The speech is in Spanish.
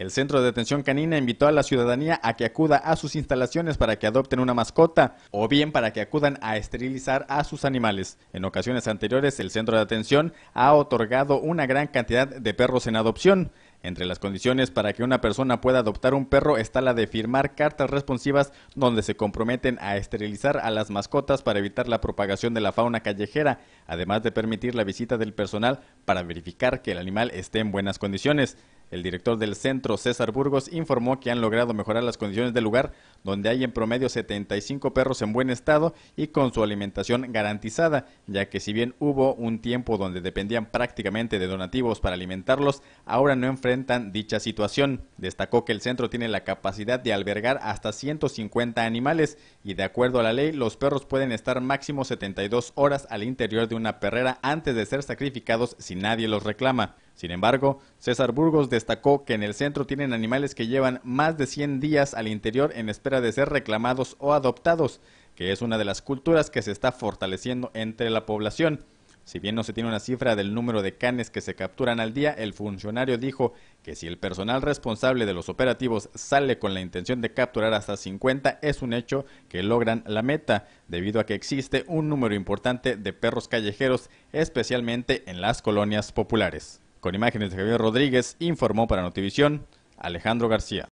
El Centro de Atención Canina invitó a la ciudadanía a que acuda a sus instalaciones para que adopten una mascota o bien para que acudan a esterilizar a sus animales. En ocasiones anteriores, el Centro de Atención ha otorgado una gran cantidad de perros en adopción. Entre las condiciones para que una persona pueda adoptar un perro está la de firmar cartas responsivas donde se comprometen a esterilizar a las mascotas para evitar la propagación de la fauna callejera, además de permitir la visita del personal para verificar que el animal esté en buenas condiciones. El director del centro, César Burgos, informó que han logrado mejorar las condiciones del lugar, donde hay en promedio 75 perros en buen estado y con su alimentación garantizada, ya que si bien hubo un tiempo donde dependían prácticamente de donativos para alimentarlos, ahora no enfrentan dicha situación. Destacó que el centro tiene la capacidad de albergar hasta 150 animales y de acuerdo a la ley los perros pueden estar máximo 72 horas al interior de una perrera antes de ser sacrificados si nadie los reclama. Sin embargo, César Burgos destacó que en el centro tienen animales que llevan más de 100 días al interior en espera de ser reclamados o adoptados, que es una de las culturas que se está fortaleciendo entre la población. Si bien no se tiene una cifra del número de canes que se capturan al día, el funcionario dijo que si el personal responsable de los operativos sale con la intención de capturar hasta 50, es un hecho que logran la meta, debido a que existe un número importante de perros callejeros, especialmente en las colonias populares. Con imágenes de Javier Rodríguez, informó para Notivisión Alejandro García.